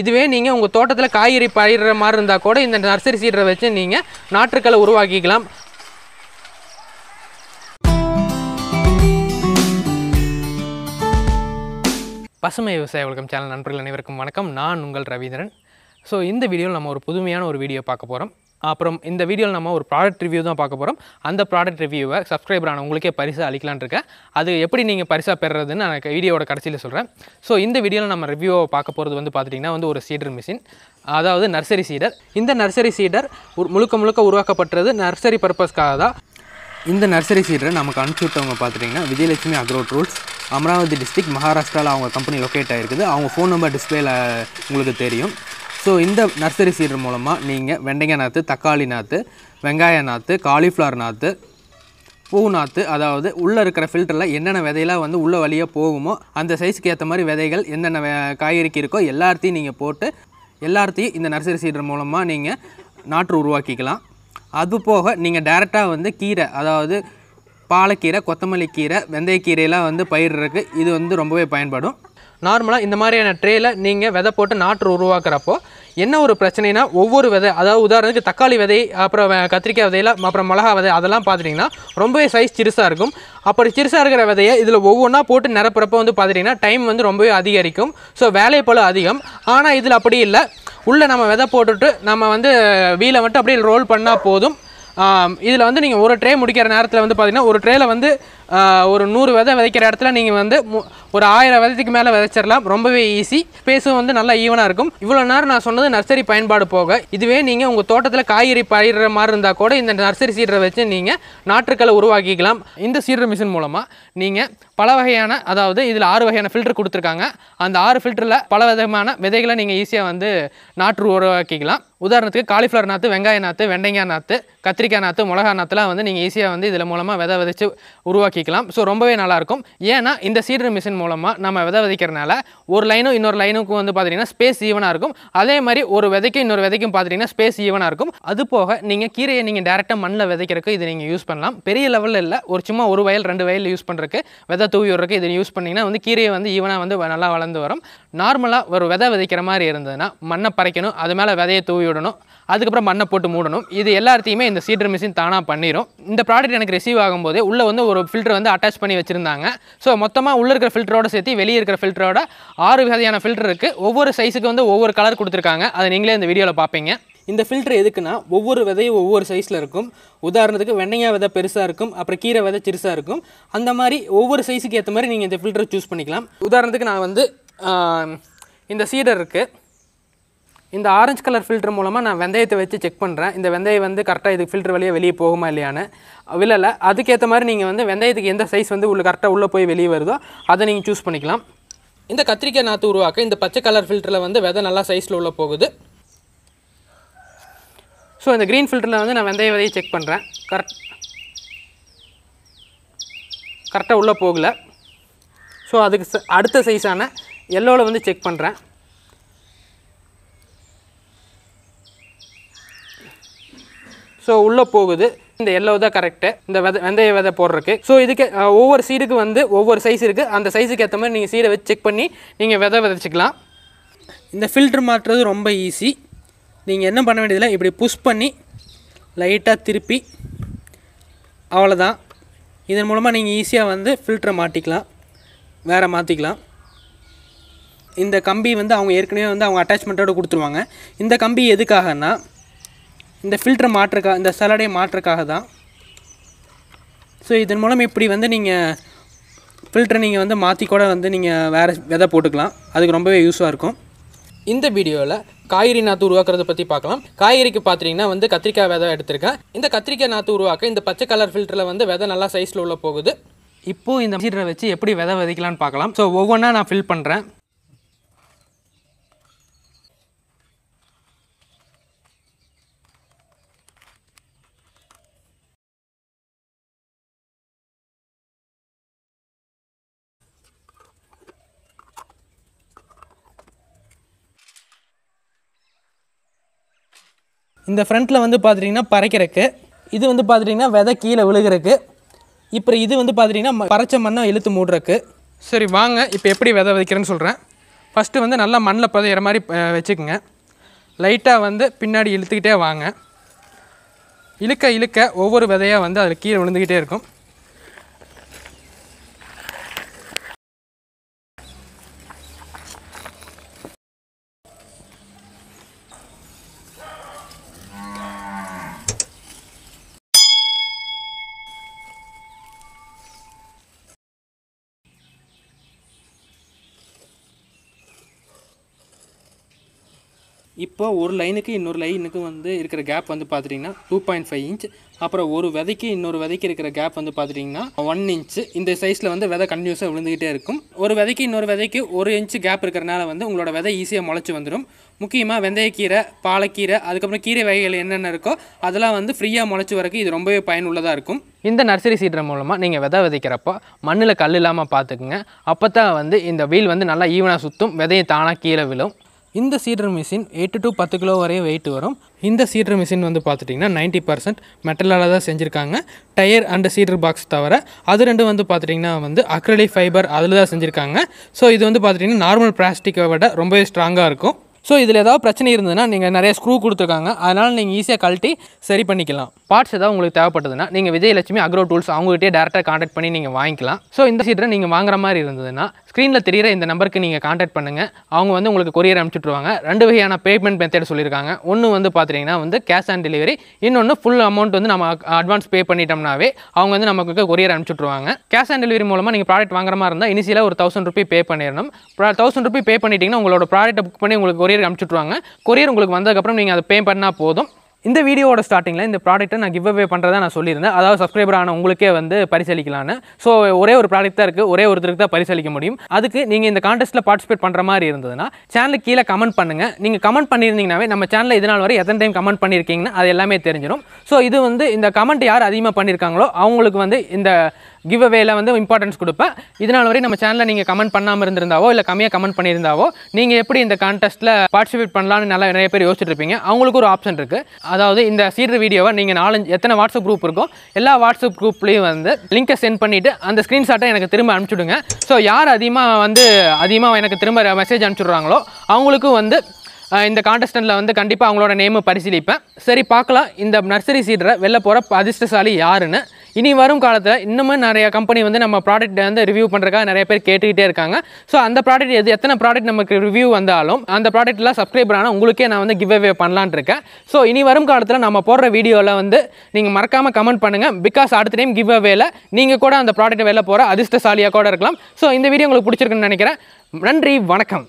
இதுவே நீங்கள் உங்கள் தோட்டத்தில் காய்கறி பயிர்ற மாதிரி இருந்தால் கூட இந்த நர்சரி சீடரை வச்சு நீங்கள் நாற்றுக்களை உருவாக்கிக்கலாம் பசுமை விவசாய உலகம் சேனல் நண்பர்கள் அனைவருக்கும் வணக்கம் நான் உங்கள் ரவீந்திரன் ஸோ இந்த வீடியோவில் நம்ம ஒரு புதுமையான ஒரு வீடியோ பார்க்க போகிறோம் அப்புறம் இந்த வீடியோவில் நம்ம ஒரு ப்ராடக்ட் ரிவ்யூ தான் பார்க்க போகிறோம் அந்த ப்ராடக்ட் ரிவ்யூவை சப்ஸ்கிரைபர் ஆன உங்களுக்கே பரிசாக அளிக்கலான் இருக்கேன் அது எப்படி நீங்கள் பரிசாக பெறுறதுன்னு நான் வீடியோட கடைசியில் சொல்கிறேன் ஸோ இந்த வீடியோவில் நம்ம ரிவ்யூவை பார்க்க போகிறது வந்து பார்த்திங்கன்னா வந்து ஒரு சீடர் மிஷின் அதாவது நர்சரி சீடர் இந்த நர்சரி சீடர் முழுக்க முழுக்க உருவாக்கப்பட்டது நர்சரி பர்பஸ்க்காக தான் இந்த நர்சரி சீடரை நமக்கு அனுப்பிச்சுட்டவங்க பார்த்துட்டிங்கன்னா Vijayalakshmi agro rules Amravati district மகாராஷ்டிராவில் அவங்க கம்பெனி லொக்கேட் ஆகிருக்குது அவங்க ஃபோன் நம்பர் டிஸ்பிளேயில் உங்களுக்கு தெரியும் ஸோ இந்த நர்சரி சீடர் மூலமாக நீங்கள் வெண்டைக்காய் நாற்று தக்காளி நாற்று வெங்காய நாற்று காலிஃப்ளவர் நாற்று பூ நாற்று அதாவது உள்ளே இருக்கிற ஃபில்டரில் என்னென்ன விதையெல்லாம் வந்து உள்ளே வழியாக போகுமோ அந்த சைஸுக்கு ஏற்ற மாதிரி விதைகள் என்னென்ன காய்கறிக்கு இருக்கோ எல்லாத்தையும் நீங்கள் போட்டு எல்லாத்தையும் இந்த நர்சரி சீடர் மூலமாக நீங்கள் நாற்று உருவாக்கிக்கலாம் அது போக நீங்கள் டேரெக்டாக வந்து கீரை அதாவது பாலக்கீரை கொத்தமல்லி கீரை வெந்தயக்கீரையெல்லாம் வந்து பயிரிடுறதுக்கு இது வந்து ரொம்பவே பயன்படும் நார்மலாக இந்த மாதிரியான ட்ரேயில் நீங்கள் விதை போட்டு நாற்று உருவாக்குறப்போ என்ன ஒரு பிரச்சனைனா ஒவ்வொரு விதை அதாவது உதாரணத்துக்கு தக்காளி விதை அப்புறம் கத்திரிக்காய் விதையில் அப்புறம் மிளகா விதை அதெல்லாம் பார்த்துட்டிங்கன்னா ரொம்பவே சைஸ் சிறுசாக இருக்கும் அப்படி சிறுசாக இருக்கிற விதையை இதில் ஒவ்வொன்றா போட்டு நிரப்புறப்போ வந்து பார்த்துட்டிங்கன்னா டைம் வந்து ரொம்பவே அதிகரிக்கும் ஸோ வேலைப்பளு அதிகம் ஆனால் இதில் அப்படி இல்லை உள்ளே நம்ம விதை போட்டுட்டு நம்ம வந்து வீலை மட்டும் அப்படியே ரோல் பண்ணால் போதும் இதில் வந்து நீங்கள் ஒரு ட்ரே முடிக்கிற நேரத்தில் வந்து பார்த்திங்கன்னா ஒரு ட்ரேயில் வந்து ஒரு நூறு விதை விதைக்கிற இடத்துல நீங்கள் வந்து ஒரு ஆயிரம் விதத்துக்கு மேலே விதைச்சிடலாம் ரொம்பவே ஈஸி ஸ்பேஸும் வந்து நல்லா ஈவனாக இருக்கும் இவ்வளோ நேரம் நான் சொன்னது நர்சரி பயன்பாடு போக இதுவே நீங்கள் உங்கள் தோட்டத்தில் காய்கறி பயிரிற மாதிரி இருந்தால் கூட இந்த நர்சரி சீடரை வச்சு நீங்கள் நாற்றுக்களை உருவாக்கிக்கலாம் இந்த சீடர் மிஷின் மூலமாக நீங்கள் பல வகையான அதாவது இதில் ஆறு வகையான ஃபில்டர் கொடுத்துருக்காங்க அந்த ஆறு ஃபில்டரில் பல விதமான விதைகளை நீங்கள் ஈஸியாக வந்து நாற்று உருவாக்கிக்கலாம் உதாரணத்துக்கு காலிஃப்ளவர் நாற்று வெங்காய நாற்று வெண்டைங்காய் நாற்று கத்திரிக்காய் நாற்று மிளகா நாற்றுலாம் வந்து நீங்கள் ஈஸியாக வந்து இதில் மூலமாக விதை விதைச்சு உருவாக்கி மாற்றிக்கலாம் ஸோ ரொம்பவே நல்லாயிருக்கும் ஏன்னா இந்த சீடர் மிஷின் மூலமாக நம்ம விதை விதைக்கிறனால ஒரு லைனும் இன்னொரு லைனுக்கும் வந்து பார்த்திங்கன்னா ஸ்பேஸ் ஈவனாக இருக்கும் அதே மாதிரி ஒரு விதைக்கும் இன்னொரு விதைக்கும் பார்த்தீங்கன்னா ஸ்பேஸ் ஈவனாக இருக்கும் அது போக நீங்கள் கீரையை நீங்கள் டேரெக்டாக மண்ணில் விதைக்கிறதுக்கு இது நீங்கள் யூஸ் பண்ணலாம் பெரிய லெவலில் இல்லை ஒரு சும்மா ஒரு வயல் ரெண்டு வயல் யூஸ் பண்ணுறதுக்கு விதை தூவி விடுறதுக்கு இது யூஸ் பண்ணிங்கன்னா வந்து கீரையை வந்து ஈவனாக வந்து நல்லா வளர்ந்து வரும் நார்மலாக ஒரு விதை விதைக்கிற மாதிரி இருந்ததுன்னா மண்ணை பறைக்கணும் அது மேலே விதையை தூவி விடணும் அதுக்கப்புறம் மண்ணை போட்டு மூடணும் இது எல்லாத்தையுமே இந்த சீடர் மிஷின் தானாக பண்ணிடும் இந்த ப்ராடக்ட் எனக்கு ரிசீவ் ஆகும்போதே உள்ளே வந்து ஒரு ஃபில் ஃபில்டர் வந்து அட்டாச் பண்ணி வச்சுருந்தாங்க ஸோ மொத்தமாக உள்ளே இருக்கிற ஃபில்டரோட சேர்த்து வெளியே இருக்கிற ஃபில்டரோட ஆறு வகையான ஃபில்டர் இருக்குது ஒவ்வொரு சைஸுக்கு வந்து ஒவ்வொரு கலர் கொடுத்துருக்காங்க அதை நீங்களே இந்த வீடியோவில் பார்ப்பீங்க இந்த ஃபில்ட்ரு எதுக்குன்னா ஒவ்வொரு விதையும் ஒவ்வொரு சைஸில் இருக்கும் உதாரணத்துக்கு வெண்டைக்காய் விதை பெருசாக இருக்கும் அப்புறம் கீரை விதை சிறுசாக இருக்கும் அந்த மாதிரி ஒவ்வொரு சைஸுக்கு ஏற்ற மாதிரி நீங்கள் இந்த ஃபில்டரை சூஸ் பண்ணிக்கலாம் உதாரணத்துக்கு நான் வந்து இந்த சீடர் இருக்குது இந்த ஆரஞ்சு கலர் ஃபில்டர் மூலமாக நான் வெந்தயத்தை வச்சு செக் பண்ணுறேன் இந்த வெந்தயம் வந்து கரெக்டாக இது ஃபில்டர் வழியாக வெளியே போகுமா இல்லையான்னு விழலை அதுக்கேற்ற மாதிரி நீங்கள் வந்து வெந்தயத்துக்கு எந்த சைஸ் வந்து உள்ள கரெக்டாக உள்ளே போய் வெளியே வருதோ அதை நீங்கள் சூஸ் பண்ணிக்கலாம் இந்த கத்திரிக்காய் நாற்று உருவாக்க இந்த பச்சை கலர் ஃபில்டரில் வந்து விதை நல்லா சைஸில் உள்ளே போகுது ஸோ இந்த க்ரீன் ஃபில்டரில் வந்து நான் வெந்தய விதையை செக் பண்ணுறேன் கரெக்ட் கரெக்டாக உள்ளே போகலை ஸோ அதுக்கு அடுத்த சைஸான எல்லோவில் வந்து செக் பண்ணுறேன் ஸோ உள்ளே போகுது இந்த எல்லோ தான் கரெக்டு இந்த வித வெந்தய விதை போடுறதுக்கு ஸோ இதுக்கு ஒவ்வொரு சீடுக்கு வந்து ஒவ்வொரு சைஸ் இருக்குது அந்த சைஸுக்கு ஏற்ற மாதிரி நீங்கள் சீடை வச்சு செக் பண்ணி நீங்கள் விதை விதைச்சிக்கலாம் இந்த ஃபில்ட்ரு மாற்றுறது ரொம்ப ஈஸி நீங்கள் என்ன பண்ண வேண்டியதில்லை இப்படி புஷ் பண்ணி லைட்டாக திருப்பி அவ்வளோதான் இதன் மூலமாக நீங்கள் ஈஸியாக வந்து ஃபில்டரை மாட்டிக்கலாம் வேறு மாற்றிக்கலாம் இந்த கம்பி வந்து அவங்க ஏற்கனவே வந்து அவங்க அட்டாச்மெண்ட்டோடு கொடுத்துருவாங்க இந்த கம்பி எதுக்காகன்னா இந்த ஃபில்டரை மாற்றுறக்கா இந்த சலடை மாற்றுக்காக தான் ஸோ இதன் மூலம் இப்படி வந்து நீங்கள் ஃபில்டரை நீங்கள் வந்து மாற்றி கூட வந்து நீங்கள் வேறு விதை போட்டுக்கலாம் அதுக்கு ரொம்பவே யூஸாக இருக்கும் இந்த வீடியோவில் காய்கறி நாற்று உருவாக்குறதை பற்றி பார்க்கலாம் காய்கறிக்கு பார்த்துட்டிங்கன்னா வந்து கத்திரிக்காய் விதை எடுத்திருக்கேன் இந்த கத்திரிக்காய் நாற்று உருவாக்க இந்த பச்சை கலர் ஃபில்டரில் வந்து விதை நல்லா சைஸில் உள்ள போகுது இப்போது இந்த சீட்டரை வச்சு எப்படி விதை விதைக்கலான்னு பார்க்கலாம் ஸோ ஒவ்வொன்றா நான் ஃபில் பண்ணுறேன் இந்த ஃப்ரண்ட்டில் வந்து பார்த்துட்டிங்கன்னா பறைக்கிறக்கு இது வந்து பார்த்துட்டிங்கன்னா விதை கீழே விழுகிறக்கு இப்போ இது வந்து பார்த்துட்டிங்கன்னா பறைச்ச மண்ணை இழுத்து மூடுறக்கு சரி வாங்க இப்போ எப்படி விதை வைக்கிறேன்னு சொல்கிறேன் ஃபஸ்ட்டு வந்து நல்லா மண்ணில் புதையிற மாதிரி வச்சுக்கோங்க லைட்டாக வந்து பின்னாடி இழுத்துக்கிட்டே வாங்க இழுக்க இழுக்க ஒவ்வொரு விதையாக வந்து அதில் கீழே விழுந்துக்கிட்டே இருக்கும் இப்போ ஒரு லைனுக்கு இன்னொரு லைனுக்கு வந்து இருக்கிற கேப் வந்து பார்த்துட்டிங்கன்னா டூ பாயிண்ட் ஃபைவ் இன்ச் அப்புறம் ஒரு விதைக்கு இன்னொரு விதைக்கு இருக்கிற கேப் வந்து பார்த்துட்டிங்கன்னா ஒன் இன்ச் இந்த சைஸில் வந்து விதை கண்டினியூஸாக விழுந்துகிட்டே இருக்கும் ஒரு விதைக்கு இன்னொரு விதைக்கு ஒரு இன்ச்சு கேப் இருக்கிறனால வந்து உங்களோட விதை ஈஸியாக முளைச்சி வந்துடும் முக்கியமாக வெந்தயக்கீரை பாலக்கீரை அதுக்கப்புறம் கீரை வகைகள் என்னென்ன இருக்கோ அதெல்லாம் வந்து ஃப்ரீயாக முளைச்சி வரக்கு இது ரொம்பவே பயனுள்ளதாக இருக்கும் இந்த நர்சரி சீட்ரம் மூலமாக நீங்கள் விதை விதைக்கிறப்போ மண்ணில் கல் இல்லாமல் பார்த்துக்குங்க அப்போ தான் வந்து இந்த வீல் வந்து நல்லா ஈவனாக சுற்றும் விதையை தானாக கீழே விழும் இந்த சீடர் மிஷின் எயிட்டு டு பத்து கிலோ வரையும் வெயிட் வரும் இந்த சீடர் மிஷின் வந்து பார்த்துட்டிங்கன்னா நைன்ட்டி பர்சன்ட் தான் செஞ்சுருக்காங்க டயர் அண்ட் சீடர் பாக்ஸ் தவிர அது ரெண்டும் வந்து பார்த்துட்டிங்கன்னா வந்து அக்ரலி ஃபைபர் அதில் தான் செஞ்சுருக்காங்க ஸோ இது வந்து பார்த்துட்டிங்கன்னா நார்மல் பிளாஸ்டிக்கை விட ரொம்பவே ஸ்ட்ராங்காக இருக்கும் ஸோ இதில் ஏதாவது பிரச்சனை இருந்ததுன்னா நீங்கள் நிறைய ஸ்க்ரூ கொடுத்துருக்காங்க அதனால் நீங்கள் ஈஸியாக கழட்டி சரி பண்ணிக்கலாம் பார்ட்ஸ் ஏதாவது உங்களுக்கு தேவைப்பட்டதுன்னா நீங்கள் விஜயலட்சுமி அக்ரோ டூல்ஸ் அவங்ககிட்டே டேரெக்டாக காண்டாக்ட் பண்ணி நீங்கள் வாங்கிக்கலாம் ஸோ இந்த சீட்டில் நீங்கள் வாங்குற மாதிரி இருந்ததுன்னா ஸ்க்ரீனில் தெரிகிற இந்த நம்பருக்கு நீங்கள் காண்டாக்ட் பண்ணுங்கள் அவங்க வந்து உங்களுக்கு கொரியர் அனுப்பிச்சுட்ருவாங்க ரெண்டு வகையான பேமெண்ட் மெத்தட் சொல்லியிருக்காங்க ஒன்று வந்து பார்த்துட்டிங்கன்னா வந்து கேஷ் ஆன் டெலிவரி இன்னொன்று ஃபுல் அமௌண்ட் வந்து நம்ம அட்வான்ஸ் பே பண்ணிட்டோம்னாவே அவங்க வந்து நமக்கு கொரியர் அனுப்பிச்சுட்ருவாங்க கேஷ் ஆன் டெலிவரி மூலமாக நீங்கள் ப்ராடக்ட் வாங்குற மாதிரி இருந்தால் இனிஷியலாக ஒரு தௌசண்ட் ருபி பே பண்ணிடணும் தௌசண்ட் ருபி பே பண்ணிட்டீங்கன்னா உங்களோட ப்ராடக்ட்டை புக் பண்ணி உங்களுக்கு கொரியர் அனுப்பிச்சுட்ருவாங்க கொரியர் உங்களுக்கு வந்ததுக்கப்புறம் நீங்கள் அதை பே பண்ணால் போதும் இந்த வீடியோவோட ஸ்டார்டிங்கில் இந்த ப்ராடக்ட்டை நான் கிவ் அவே பண்ணுறதா நான் சொல்லியிருந்தேன் அதாவது சப்ஸ்கிரைபர் ஆன உங்களுக்கே வந்து பரிசளிக்கலான்னு ஸோ ஒரே ஒரு ப்ராடக்ட் தான் இருக்குது ஒரே ஒருத்தருக்கு தான் பரிசளிக்க முடியும் அதுக்கு நீங்கள் இந்த கான்டெஸ்ட்டில் பார்ட்டிசிபேட் பண்ணுற மாதிரி இருந்ததுன்னா சேனலுக்கு கீழே கமெண்ட் பண்ணுங்கள் நீங்கள் கமெண்ட் பண்ணியிருந்தீங்கன்னாவே நம்ம சேனலில் இதனால் வரை எத்தனை டைம் கமெண்ட் பண்ணியிருக்கீங்கன்னு அது எல்லாமே தெரிஞ்சிடும் ஸோ இது வந்து இந்த கமெண்ட் யார் அதிகமாக பண்ணியிருக்காங்களோ அவங்களுக்கு வந்து இந்த கிவ் வந்து இம்பார்ட்டன்ஸ் கொடுப்பேன் இதனால் வரை நம்ம சேனலில் நீங்கள் கமெண்ட் பண்ணாமல் இருந்திருந்தாவோ இல்லை கம்மியாக கமெண்ட் பண்ணியிருந்தாவோ நீங்கள் எப்படி இந்த கான்டெஸ்ட்டில் பார்ட்டிசிபேட் பண்ணலான்னு நல்லா நிறைய பேர் யோசிச்சுட்டு இருப்பீங்க அவங்களுக்கு ஒரு ஆப்ஷன் இருக்குது அதாவது இந்த சீடர் வீடியோவை நீங்கள் நாலஞ்சு எத்தனை வாட்ஸ்அப் குரூப் இருக்கோ எல்லா வாட்ஸ்அப் குரூப்லேயும் வந்து லிங்க்கை சென்ட் பண்ணிவிட்டு அந்த ஸ்க்ரீன்ஷாட்டை எனக்கு திரும்ப அனுப்பிச்சுடுங்க ஸோ யார் அதிகமாக வந்து அதிகமாக எனக்கு திரும்ப மெசேஜ் அனுப்பிச்சுடுறாங்களோ அவங்களுக்கும் வந்து இந்த காண்டஸ்டண்ட்டில் வந்து கண்டிப்பாக அவங்களோட நேமு பரிசீலிப்பேன் சரி பார்க்கலாம் இந்த நர்சரி சீடரை வெளில போகிற அதிர்ஷ்டசாலி யாருன்னு இனி வரும் காலத்தில் இன்னமும் நிறைய கம்பெனி வந்து நம்ம ப்ராடக்ட்டை வந்து ரிவ்யூ பண்ணுறக்காக நிறைய பேர் கேட்டுக்கிட்டே இருக்காங்க ஸோ அந்த ப்ராடக்ட் எது எத்தனை ப்ராடக்ட் நமக்கு ரிவ்யூ வந்தாலும் அந்த ப்ராடக்ட்லாம் சப்ஸ்கிரைபர் ஆனால் உங்களுக்கே நான் வந்து கிவ் அவே பண்ணலான் இருக்கேன் ஸோ இனி வரும் காலத்தில் நம்ம போடுற வீடியோவில் வந்து நீங்கள் மறக்காமல் கமெண்ட் பண்ணுங்கள் பிகாஸ் அடுத்த டைம் கிவ் அவேல நீங்கள் கூட அந்த ப்ராடக்ட்டை வெளில போகிற அதிர்ஷ்டசாலியாக கூட இருக்கலாம் ஸோ இந்த வீடியோ உங்களுக்கு பிடிச்சிருக்குன்னு நினைக்கிறேன் நன்றி வணக்கம்